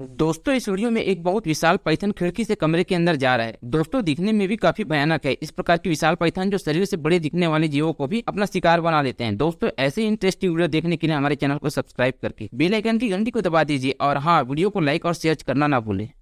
दोस्तों इस वीडियो में एक बहुत विशाल पैथन खिड़की से कमरे के अंदर जा रहा है दोस्तों दिखने में भी काफी भयानक है इस प्रकार की विशाल पैथन जो शरीर से बड़े दिखने वाले जीवों को भी अपना शिकार बना लेते हैं दोस्तों ऐसे इंटरेस्टिंग वीडियो देखने के लिए हमारे चैनल को सब्सक्राइब करके बेलाइकन की घंटी को दबा दीजिए और हाँ वीडियो को लाइक और शेयर करना ना भूले